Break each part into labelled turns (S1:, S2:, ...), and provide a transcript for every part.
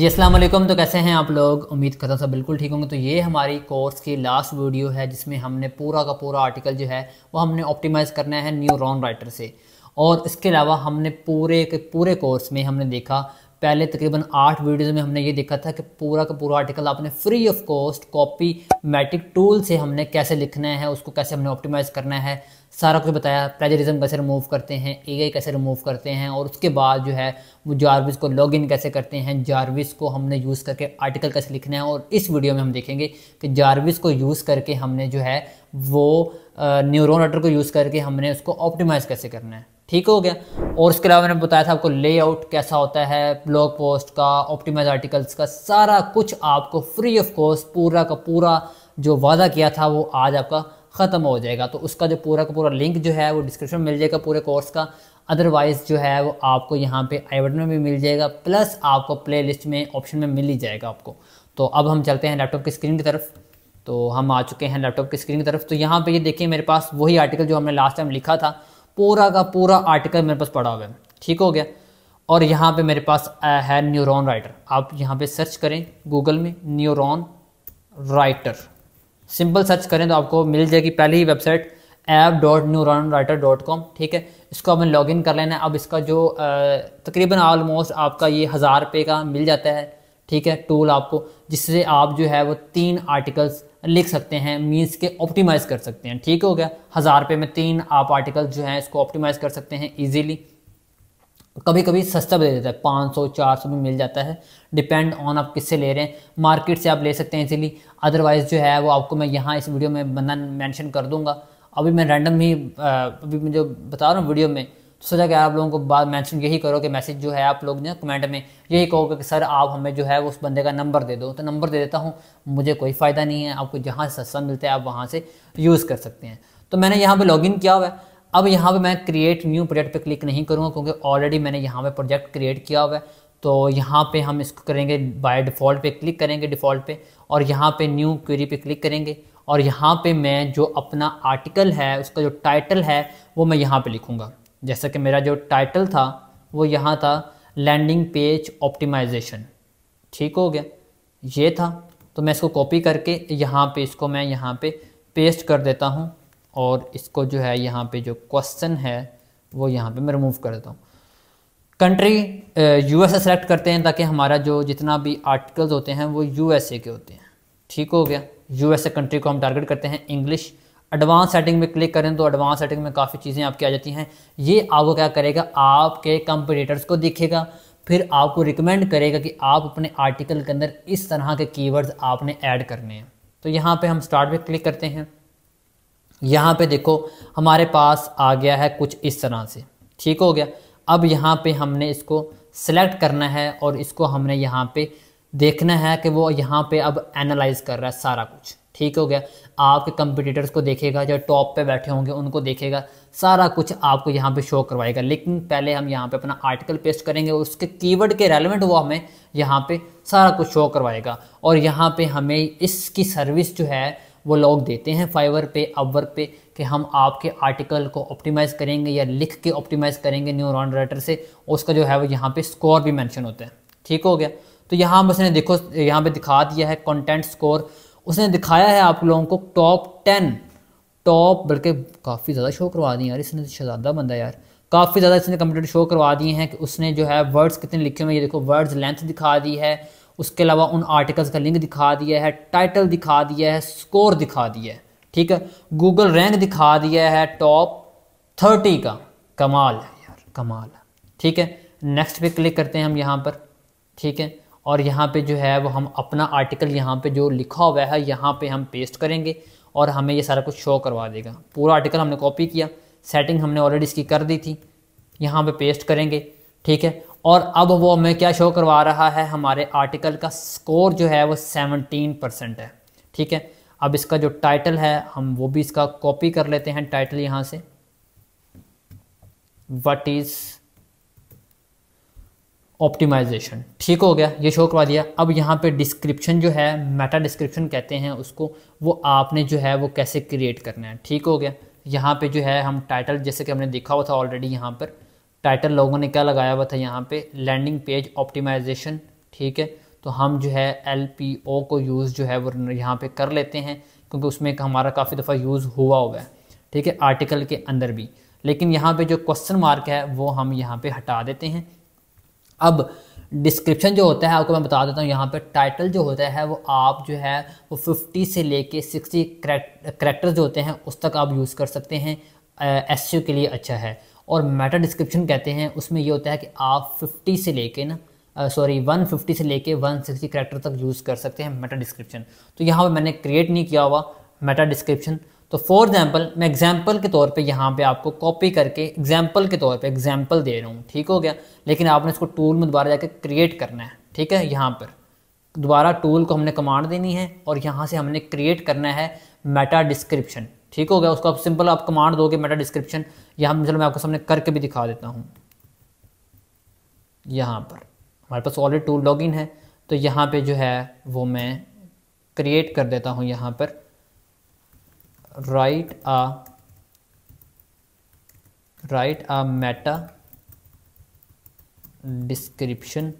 S1: जी असलम तो कैसे हैं आप लोग उम्मीद करता हूँ सब बिल्कुल ठीक होंगे तो ये हमारी कोर्स की लास्ट वीडियो है जिसमें हमने पूरा का पूरा आर्टिकल जो है वो हमने ऑप्टिमाइज़ करना है न्यूरॉन राइटर से और इसके अलावा हमने पूरे के पूरे कोर्स में हमने देखा पहले तकरीबन आठ वीडियोस में हमने ये देखा था कि पूरा का पूरा आर्टिकल आपने free of cost Copymatic tool से हमने कैसे लिखना है उसको कैसे हमने ऑप्टिमाइज़ करना है सारा कुछ बताया प्लेजरिज्म कैसे रिमूव करते हैं ए कैसे रिमूव करते हैं और उसके बाद जो है वो जारविस को लॉग इन कैसे करते हैं जारविस को हमने यूज़ करके आर्टिकल कैसे लिखना है और इस वीडियो में हम देखेंगे कि जारविस को यूज़ करके हमने जो है वो न्यूरोन को यूज़ करके हमने उसको ऑप्टिमाइज़ कैसे करना है ठीक हो गया और इसके अलावा मैंने बताया था आपको लेआउट कैसा होता है ब्लॉग पोस्ट का ऑप्टिमाइज आर्टिकल्स का सारा कुछ आपको फ्री ऑफ कॉस्ट पूरा का पूरा जो वादा किया था वो आज आपका ख़त्म हो जाएगा तो उसका जो पूरा का पूरा लिंक जो है वो डिस्क्रिप्शन में मिल जाएगा पूरे कोर्स का अदरवाइज़ जो है वो आपको यहाँ पे आई बटन में भी मिल जाएगा प्लस आपको लिस्ट में ऑप्शन में मिल ही जाएगा आपको तो अब हम चलते हैं लैपटॉप की स्क्रीन की तरफ तो हम आ चुके हैं लैपटॉप की स्क्रीन की तरफ तो यहाँ पे ये देखिए मेरे पास वही आर्टिकल जो हमने लास्ट टाइम लिखा था पूरा का पूरा आर्टिकल मेरे पास पड़ा हुआ है ठीक हो गया और यहाँ पे मेरे पास है न्यूरॉन राइटर आप यहाँ पे सर्च करें गूगल में न्यूरॉन राइटर सिंपल सर्च करें तो आपको मिल जाएगी पहली ही website app dot Neuron Writer dot com ठीक है इसको हमें लॉग इन कर लेना है अब इसका जो तकरीबन आलमोस्ट आपका ये हज़ार रुपये का मिल जाता है ठीक है टूल आपको जिससे आप जो है वो तीन आर्टिकल्स लिख सकते हैं मीन्स के ऑप्टिमाइज़ कर सकते हैं ठीक हो गया हज़ार रुपये में तीन आप आर्टिकल जो है इसको ऑप्टिमाइज़ कर सकते हैं ईजीली कभी कभी सस्ता भी दे देता है पाँच सौ चार सौ में मिल जाता है डिपेंड ऑन आप किससे ले रहे हैं मार्केट से आप ले सकते हैं इसीलिए अदरवाइज़ जो है वो आपको मैं यहाँ इस वीडियो में बंदा मैंशन कर दूंगा अभी मैं रैंडम ही अभी मैं जो बता रहा हूँ वीडियो में सोचा कि आप लोगों को बात मैंशन यही करो कि मैसेज जो है आप लोग ने कमेंट में यही कहोगे कि सर आप हमें जो है उस बंदे का नंबर दे दो तो नंबर दे देता हूँ मुझे कोई फ़ायदा नहीं है आपको जहाँ से सस्ता मिलता है आप वहाँ से यूज़ कर सकते हैं तो मैंने यहाँ पर लॉगिन किया हुआ है अब यहाँ पर मैं क्रिएट न्यू प्रोजेक्ट पर क्लिक नहीं करूँगा क्योंकि ऑलरेडी मैंने यहाँ पर प्रोजेक्ट क्रिएट किया हुआ है तो यहाँ पर हम इसको करेंगे बाय डिफ़ॉल्ट क्लिक करेंगे डिफ़ॉल्ट पे और यहाँ पर न्यू क्वेरी पर क्लिक करेंगे और यहाँ पे मैं जो अपना आर्टिकल है उसका जो टाइटल है वो मैं यहाँ पे लिखूँगा जैसा कि मेरा जो टाइटल था वो यहाँ था लैंडिंग पेज ऑप्टिमाइजेशन ठीक हो गया ये था तो मैं इसको कॉपी करके यहाँ पे इसको मैं यहाँ पे पेस्ट कर देता हूँ और इसको जो है यहाँ पे जो क्वेश्चन है वो यहाँ पे मैं रिमूव कर देता हूँ कंट्री यू एस सेलेक्ट करते हैं ताकि हमारा जो जितना भी आर्टिकल्स होते हैं वो यू के होते हैं ठीक हो गया यू कंट्री को हम टारगेट करते हैं इंग्लिश एडवांस सेटिंग में क्लिक करें तो एडवांस सेटिंग में काफ़ी चीज़ें आपकी आ जाती हैं ये आपको क्या करेगा आपके कंपटीटर्स को दिखेगा फिर आपको रिकमेंड करेगा कि आप अपने आर्टिकल के अंदर इस तरह के कीवर्ड्स आपने ऐड करने हैं तो यहाँ पे हम स्टार्ट पे क्लिक करते हैं यहाँ पे देखो हमारे पास आ गया है कुछ इस तरह से ठीक हो गया अब यहाँ पे हमने इसको सेलेक्ट करना है और इसको हमने यहाँ पे देखना है कि वो यहाँ पे अब एनालाइज कर रहा है सारा कुछ ठीक हो गया आपके कंपिटिटर्स को देखेगा जो टॉप पे बैठे होंगे उनको देखेगा सारा कुछ आपको यहाँ पे शो करवाएगा लेकिन पहले हम यहाँ पे अपना आर्टिकल पेस्ट करेंगे उसके कीवर्ड के रेलिवेंट वो हमें यहाँ पे सारा कुछ शो करवाएगा और यहाँ पे हमें इसकी सर्विस जो है वो लोग देते हैं फाइवर पे अपवर्क पे कि हम आपके आर्टिकल को ऑप्टिमाइज़ करेंगे या लिख के ऑप्टिमाइज़ करेंगे न्यूरॉन राइटर से उसका जो है वो यहाँ पे स्कोर भी मेंशन होता है ठीक हो गया तो यहाँ पर उसने देखो यहाँ पे दिखा दिया है कंटेंट स्कोर उसने दिखाया है आप लोगों को टॉप टेन टॉप बल्कि काफ़ी ज़्यादा शो करवा दिए यार इसने तो शहजादा बंदा यार काफ़ी ज़्यादा इसने कंप्यूटर शो करवा दिए हैं कि उसने जो है वर्ड्स कितने लिखे हुए हैं ये देखो वर्ड्स लेंथ दिखा दी है उसके अलावा उन आर्टिकल्स का लिंक दिखा दिया है टाइटल दिखा दिया है स्कोर दिखा दिया है ठीक है गूगल रैंक दिखा दिया है टॉप थर्टी का कमाल है यार कमाल है ठीक है नेक्स्ट पे क्लिक करते हैं हम यहाँ पर ठीक है और यहाँ पे जो है वो हम अपना आर्टिकल यहाँ पे जो लिखा हुआ है यहाँ पे हम पेस्ट करेंगे और हमें ये सारा कुछ शो करवा देगा पूरा आर्टिकल हमने कॉपी किया सेटिंग हमने ऑलरेडी इसकी कर दी थी यहाँ पे पेस्ट करेंगे ठीक है और अब वो हमें क्या शो करवा रहा है हमारे आर्टिकल का स्कोर जो है वो सेवनटीन परसेंट है ठीक है अब इसका जो टाइटल है हम वो भी इसका कॉपी कर लेते हैं टाइटल यहाँ से वट इज़ ऑप्टिमाइजेशन ठीक हो गया ये शो करवा दिया अब यहाँ पे डिस्क्रिप्शन जो है मेटा डिस्क्रिप्शन कहते हैं उसको वो आपने जो है वो कैसे क्रिएट करना है ठीक हो गया यहाँ पे जो है हम टाइटल जैसे कि हमने देखा हुआ था ऑलरेडी यहाँ पर टाइटल लोगों ने क्या लगाया हुआ था यहाँ पे लैंडिंग पेज ऑप्टिमाइजेशन ठीक है तो हम जो है एल पी ओ को यूज़ जो है वो यहाँ पर कर लेते हैं क्योंकि उसमें हमारा काफ़ी दफ़ा यूज़ हुआ हुआ है ठीक है आर्टिकल के अंदर भी लेकिन यहाँ पे जो क्वेश्चन मार्क है वो हम यहाँ पे हटा देते हैं अब डिस्क्रिप्शन जो होता है आपको मैं बता देता हूँ यहाँ पे टाइटल जो होता है वो आप जो है वो 50 से लेके 60 करेक्टर जो होते हैं उस तक आप यूज़ कर सकते हैं एस के लिए अच्छा है और मेटा डिस्क्रिप्शन कहते हैं उसमें ये होता है कि आप 50 से लेके ना सॉरी 150 से लेके 160 करेक्टर तक यूज़ कर सकते हैं मेटा डिस्क्रिप्शन तो यहाँ पर मैंने क्रिएट नहीं किया हुआ मेटा डिस्क्रिप्शन तो फॉर एग्जाम्पल मैं एग्जाम्पल के तौर पे यहाँ पे आपको कॉपी करके एग्जाम्पल के तौर पे एग्जाम्पल दे रहा हूँ ठीक हो गया लेकिन आपने इसको टूल में दोबारा जाकर क्रिएट करना है ठीक है यहाँ पर दोबारा टूल को हमने कमांड देनी है और यहाँ से हमने क्रिएट करना है मेटा डिस्क्रिप्शन ठीक हो गया उसको आप सिंपल आप कमांड दोगे मेटा डिस्क्रिप्शन यहाँ चलो मैं आपको सामने करके भी दिखा देता हूँ यहाँ पर हमारे पास ऑलरेडी टूल इन है तो यहाँ पर जो है वो मैं क्रिएट कर देता हूँ यहाँ पर write a write a meta description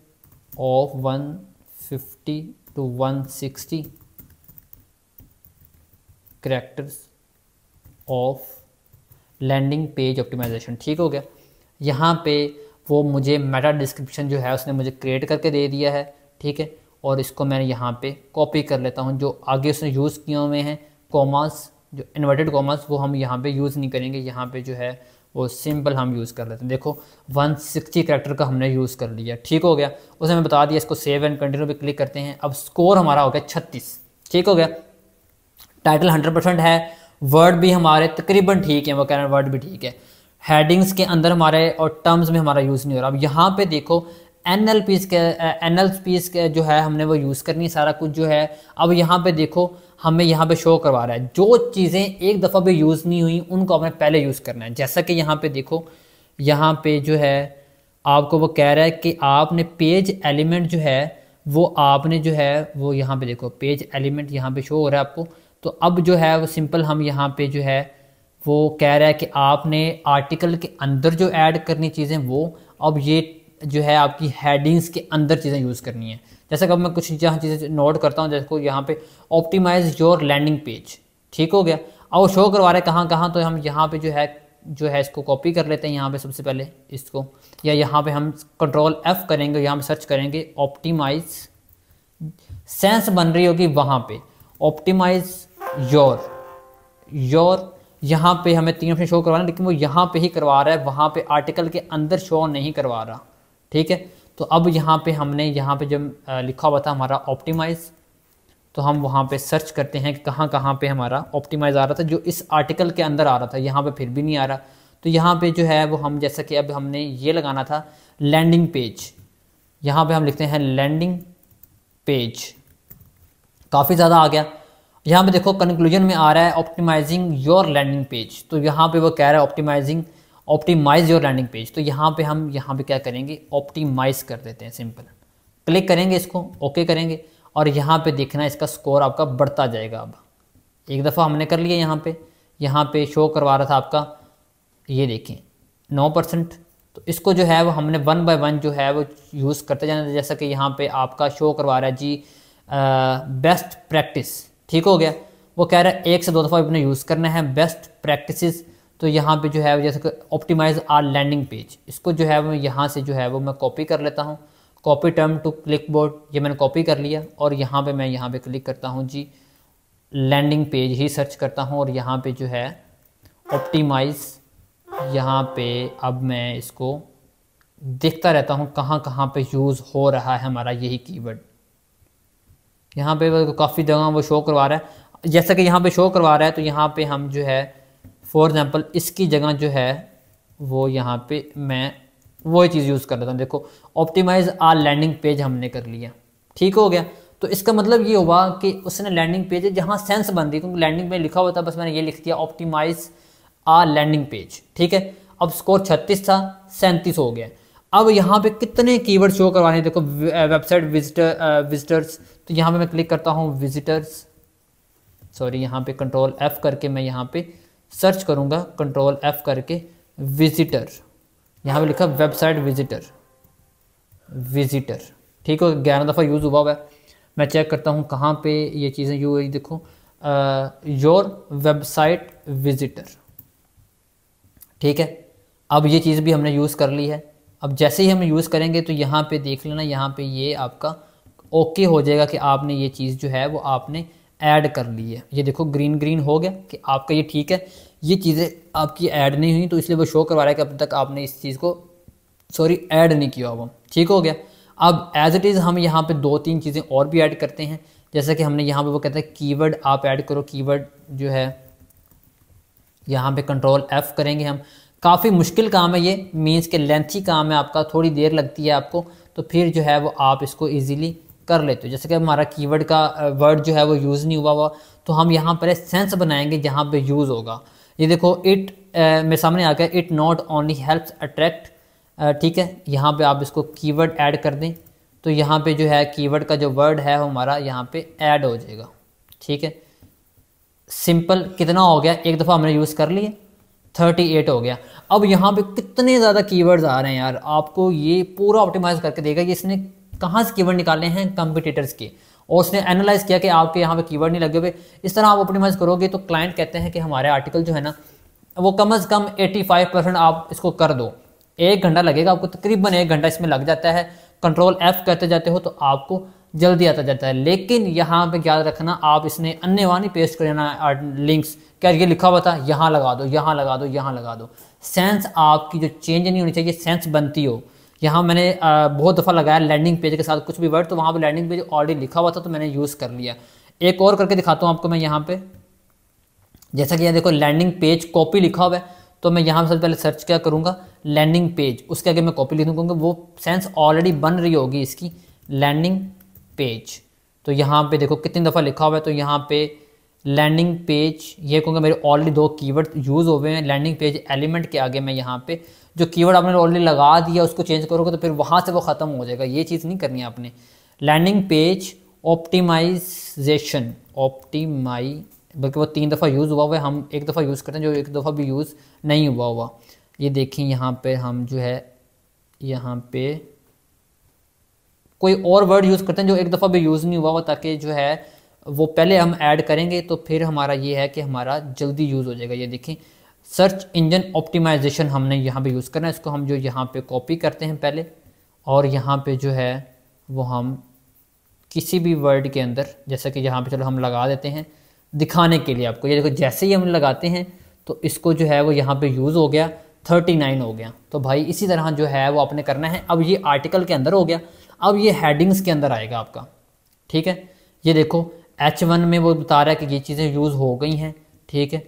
S1: of 150 to 160 characters of landing page optimization ठीक हो गया यहाँ पे वो मुझे मेटा डिस्क्रिप्शन जो है उसने मुझे क्रिएट करके दे दिया है ठीक है और इसको मैं यहाँ पे कॉपी कर लेता हूँ जो आगे उसने यूज़ किए हुए हैं कॉमास जो इन्वर्टेड कॉमर्स वो हम यहाँ पे यूज़ नहीं करेंगे यहाँ पे जो है वो सिंपल हम यूज़ कर लेते हैं देखो 160 सिक्सटी करेक्टर का हमने यूज़ कर लिया ठीक हो गया उसे हमें बता दिया इसको सेव एंड कंटिन्यू पे क्लिक करते हैं अब स्कोर हमारा हो गया छत्तीस ठीक हो गया टाइटल हंड्रेड परसेंट है वर्ड भी हमारे तकरीबन ठीक है वो कह रहे हैं वर्ड भी ठीक है हेडिंग्स के अंदर हमारे और टर्म्स में हमारा यूज़ नहीं हो रहा अब यहाँ पे देखो एन एल पीस के एन एल पीस के जो है हमने वो यूज़ करनी है सारा कुछ जो है अब यहाँ पे देखो हमें यहाँ पे शो करवा रहा है जो चीज़ें एक दफ़ा भी यूज़ नहीं हुई उनको हमें पहले यूज़ करना है जैसा कि यहाँ पे देखो यहाँ पे जो है आपको वो कह रहा है कि आपने पेज एलिमेंट जो है वो आपने जो है वो यहाँ पे देखो पेज एलिमेंट यहाँ पे शो हो रहा है आपको तो अब जो है वो सिंपल हम यहाँ पे जो है वो कह रहा है कि आपने आर्टिकल के अंदर जो ऐड करनी चीज़ें वो अब ये जो है आपकी हेडिंग्स के अंदर चीज़ें यूज़ करनी है जैसे कि मैं कुछ जहाँ चीज़ें नोट करता हूँ जैसे यहाँ पे ऑप्टिमाइज योर लैंडिंग पेज ठीक हो गया और शो करवा रहे कहाँ कहाँ तो हम यहाँ पे जो है जो है इसको कॉपी कर लेते हैं यहाँ पे सबसे पहले इसको या यहाँ पे हम कंट्रोल एफ़ करेंगे यहाँ पे सर्च करेंगे ऑप्टिमाइज सेंस बन रही होगी वहाँ पे ऑप्टिमाइज योर योर यहाँ पे हमें तीन ऑप्शन शो करवाना लेकिन वो यहाँ पे ही करवा रहा है वहाँ पे आर्टिकल के अंदर शो नहीं करवा रहा ठीक है तो अब यहाँ पे हमने यहाँ पे जब लिखा हुआ था हमारा ऑप्टिमाइज़ तो हम वहाँ पे सर्च करते हैं कि कहाँ कहाँ पे हमारा ऑप्टिमाइज़ आ रहा था जो इस आर्टिकल के अंदर आ रहा था यहाँ पे फिर भी नहीं आ रहा तो यहाँ पे जो है वो हम जैसा कि अब हमने ये लगाना था लैंडिंग पेज यहाँ पे हम लिखते हैं लैंडिंग पेज काफ़ी ज़्यादा आ गया यहाँ पे देखो कंक्लूजन में आ रहा है ऑप्टिमाइजिंग योर लैंडिंग पेज तो यहाँ पे वो कह रहा है optimizing optimize your landing page तो यहाँ पे हम यहाँ पे क्या करेंगे ऑप्टिमाइज़ कर देते हैं सिंपल क्लिक करेंगे इसको ओके okay करेंगे और यहाँ पे देखना इसका स्कोर आपका बढ़ता जाएगा अब एक दफ़ा हमने कर लिया यहाँ पे यहाँ पे शो करवा रहा था आपका ये देखें नौ परसेंट तो इसको जो है वो हमने वन बाय वन जो है वो यूज़ करते जाना जैसा कि यहाँ पे आपका शो करवा रहा है जी आ, बेस्ट प्रैक्टिस ठीक हो गया वो कह रहा है एक से दो दफ़ा अपने यूज़ करना है बेस्ट प्रैक्टिसेस तो यहाँ पे जो है जैसे ऑप्टिमाइज आर लैंडिंग पेज इसको जो है मैं यहाँ से जो है वो मैं कॉपी कर लेता हूँ copy term to clipboard ये मैंने कॉपी कर लिया और यहाँ पे मैं यहाँ पे क्लिक करता हूँ जी लैंडिंग पेज ही सर्च करता हूँ और यहाँ पे जो है ऑप्टिमाइज यहाँ पे अब मैं इसको देखता रहता हूँ कहाँ कहाँ पे यूज़ हो रहा है हमारा यही कीवर्ड यहाँ पे काफ़ी जगह वो शो करवा रहा है जैसा कि यहाँ पे शो करवा रहा है तो यहाँ पे हम जो है फॉर एग्ज़ाम्पल इसकी जगह जो है वो यहाँ पे मैं वो चीज़ यूज़ कर लेता हूँ देखो ऑप्टिमाइज़ आर लैंडिंग पेज हमने कर लिया ठीक हो गया तो इसका मतलब ये हुआ कि उसने लैंडिंग पेज जहाँ सेंस बन दी क्योंकि लैंडिंग पेज लिखा हुआ था बस मैंने ये लिख दिया ऑप्टिमाइज आ लैंडिंग पेज ठीक है अब स्कोर छत्तीस था सैंतीस हो गया अब यहाँ पे कितने कीवर्ड शो करवाने देखो वेबसाइट विजिटर विजिटर्स तो यहाँ पे मैं क्लिक करता हूँ विजिटर्स सॉरी यहाँ पे कंट्रोल एफ करके मैं यहाँ पे सर्च करूँगा कंट्रोल एफ़ करके विजिटर यहाँ पे लिखा वेबसाइट विजिटर विजिटर ठीक है ग्यारह दफ़ा यूज़ हुआ हुआ है मैं चेक करता हूँ कहाँ पे ये चीज़ें यू हुई देखो योर वेबसाइट विजिटर ठीक है अब ये चीज़ भी हमने यूज़ कर ली है अब जैसे ही हम यूज़ करेंगे तो यहाँ पे देख लेना यहाँ पे ये आपका ओके हो जाएगा कि आपने ये चीज़ जो है वो आपने ऐड कर ली है ये देखो ग्रीन ग्रीन हो गया कि आपका ये ठीक है ये चीज़ें आपकी ऐड नहीं हुई तो इसलिए वो शो करवा रहा है कि अब तक आपने इस चीज़ को सॉरी ऐड नहीं किया हुआ ठीक हो गया अब एज इट इज़ हम यहाँ पे दो तीन चीज़ें और भी ऐड करते हैं जैसा कि हमने यहाँ पे वो कहता है कीवर्ड आप ऐड करो कीवर्ड जो है यहाँ पे कंट्रोल एफ़ करेंगे हम काफ़ी मुश्किल काम है ये मीन्स के लेंथी काम है आपका थोड़ी देर लगती है आपको तो फिर जो है वो आप इसको ईजिली कर लेते हो जैसे कि हमारा कीवर्ड का वर्ड uh, जो है वो यूज़ नहीं हुआ हुआ तो हम यहाँ पर सेंस बनाएंगे जहाँ पे यूज़ होगा ये देखो इट uh, मेरे सामने आ गया it not only helps attract ठीक है यहाँ पे आप इसको कीवर्ड ऐड कर दें तो यहाँ पे जो है कीवर्ड का जो वर्ड है हमारा यहाँ पे ऐड हो जाएगा ठीक है सिंपल कितना हो गया एक दफ़ा हमने यूज़ कर लिए थर्टी एट हो गया अब यहाँ पे कितने ज़्यादा कीवर्ड्स आ रहे हैं यार आपको ये पूरा ऑप्टिमाइज करके देगा कि इसने कहाँ से कीवर्ड निकाले हैं कंपिटिटर्स के और उसने एनालाइज किया कि आपके यहाँ पे कीवर्ड नहीं लगे हुए इस तरह आप मज करोगे तो क्लाइंट कहते हैं कि हमारे आर्टिकल जो है ना वो कम अज़ कम 85 परसेंट आप इसको कर दो एक घंटा लगेगा आपको तकरीबन एक घंटा इसमें लग जाता है कंट्रोल एफ करते जाते हो तो आपको जल्दी आता जाता है लेकिन यहाँ पे याद रखना आप इसने अन्य वाणी पेस्ट करना लिंक्स क्या ये लिखा हुआ था यहाँ लगा दो यहाँ लगा दो यहाँ लगा दो सेंस आपकी जो चेंज नहीं होनी चाहिए सेंस बनती हो यहाँ मैंने बहुत दफ़ा लगाया लैंडिंग पेज के साथ कुछ भी वर्ड तो वहाँ पर लैंडिंग पेज ऑलरेडी लिखा हुआ था तो मैंने यूज़ कर लिया एक और करके दिखाता हूँ आपको मैं यहाँ पे जैसा कि यहाँ देखो लैंडिंग पेज कॉपी लिखा हुआ है तो मैं यहाँ सबसे पहले सर्च क्या करूँगा लैंडिंग पेज उसके आगे मैं कॉपी लिख क्योंकि वो सेंस ऑलरेडी बन रही होगी इसकी लैंडिंग पेज तो यहाँ पे देखो कितनी दफ़ा लिखा हुआ है तो यहाँ पे लैंडिंग पेज ये कहूँगा मेरे ऑलरेडी दो कीवर्ड यूज़ हुए हैं लैंडिंग पेज एलिमेंट के आगे मैं यहाँ पे जो कीवर्ड आपने ऑलरेडी लगा दिया उसको चेंज करोगे तो फिर वहाँ से वो ख़त्म हो जाएगा ये चीज़ नहीं करनी है आपने लैंडिंग पेज ऑप्टिमाइजेशन ऑप्टिमाई बल्कि वो तीन दफ़ा यूज़ हुआ हुआ है हम एक दफ़ा यूज़ करते हैं जो एक दफ़ा भी यूज़ नहीं हुआ हुआ ये देखें यहाँ पे हम जो है यहाँ पे कोई और वर्ड यूज़ करते हैं जो एक दफ़ा भी यूज़ नहीं हुआ हुआ ताकि जो है वो पहले हम ऐड करेंगे तो फिर हमारा ये है कि हमारा जल्दी यूज़ हो जाएगा ये देखें सर्च इंजन ऑप्टिमाइजेशन हमने यहाँ पे यूज़ करना है इसको हम जो यहाँ पे कॉपी करते हैं पहले और यहाँ पे जो है वो हम किसी भी वर्ड के अंदर जैसा कि यहाँ पे चलो हम लगा देते हैं दिखाने के लिए आपको ये देखो जैसे ही हम लगाते हैं तो इसको जो है वो यहाँ पर यूज़ हो गया थर्टी नाइन हो गया तो भाई इसी तरह जो है वो आपने करना है अब ये आर्टिकल के अंदर हो गया अब ये हेडिंग्स के अंदर आएगा आपका ठीक है ये देखो एच वन में वो बता रहा है कि ये चीज़ें यूज़ हो गई हैं ठीक है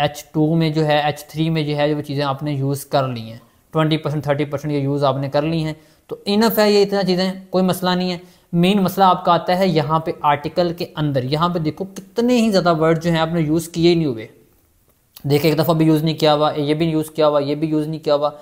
S1: एच टू में जो है एच थ्री में जो है वो चीज़ें आपने यूज़ कर ली हैं ट्वेंटी परसेंट थर्टी परसेंट ये यूज़ आपने कर ली हैं तो इनफ है ये इतना चीज़ें कोई मसला नहीं है मेन मसला आपका आता है यहाँ पे आर्टिकल के अंदर यहाँ पे देखो कितने ही ज़्यादा वर्ड जो हैं आपने यूज़ किए नहीं हुए देखिए एक दफ़ा भी यूज़ नहीं किया हुआ ये भी यूज़ किया हुआ ये भी यूज़ नहीं किया हुआ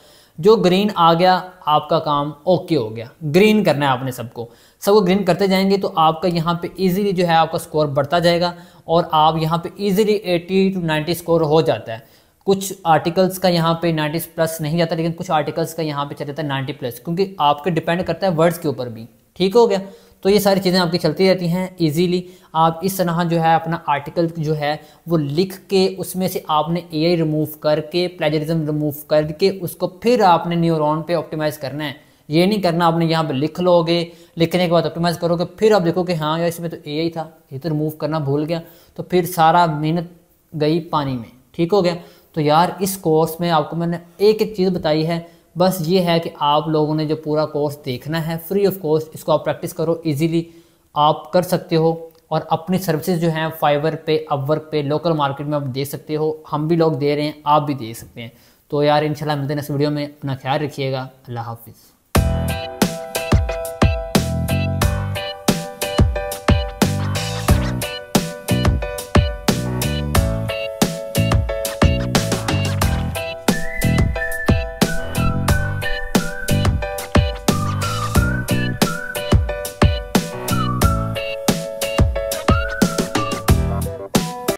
S1: जो ग्रीन आ गया आपका काम ओके हो गया ग्रीन करना है आपने सबको सबको ग्रीन करते जाएंगे तो आपका यहाँ पे इजीली जो है आपका स्कोर बढ़ता जाएगा और आप यहाँ पे इजीली 80 टू 90 स्कोर हो जाता है कुछ आर्टिकल्स का यहाँ पे 90 प्लस नहीं जाता लेकिन कुछ आर्टिकल्स का यहाँ पे चले जाता है नाइन्टी प्लस क्योंकि आपके डिपेंड करता है वर्ड्स के ऊपर भी ठीक हो गया तो ये सारी चीज़ें आपकी चलती रहती हैं इजीली आप इस तरह जो है अपना आर्टिकल जो है वो लिख के उसमें से आपने ए रिमूव करके प्लेजरिज्म रिमूव करके उसको फिर आपने न्यूरॉन पे ऑप्टिमाइज़ करना है ये नहीं करना आपने यहाँ पे लिख लोगे लिखने के बाद ऑप्टिमाइज़ करोगे फिर आप देखोगे हाँ यार इसमें तो ए था ये तो रिमूव करना भूल गया तो फिर सारा मेहनत गई पानी में ठीक हो गया तो यार इस कोर्स में आपको मैंने एक एक चीज़ बताई है बस ये है कि आप लोगों ने जो पूरा कोर्स देखना है फ्री ऑफ कॉस्ट इसको आप प्रैक्टिस करो इजीली आप कर सकते हो और अपनी सर्विसेज जो हैं फाइवर पे अपवर्क पे लोकल मार्केट में आप दे सकते हो हम भी लोग दे रहे हैं आप भी दे सकते हैं तो यार इंशाल्लाह मिलते हैं इस वीडियो में अपना ख्याल रखिएगा अल्लाह हाफिज़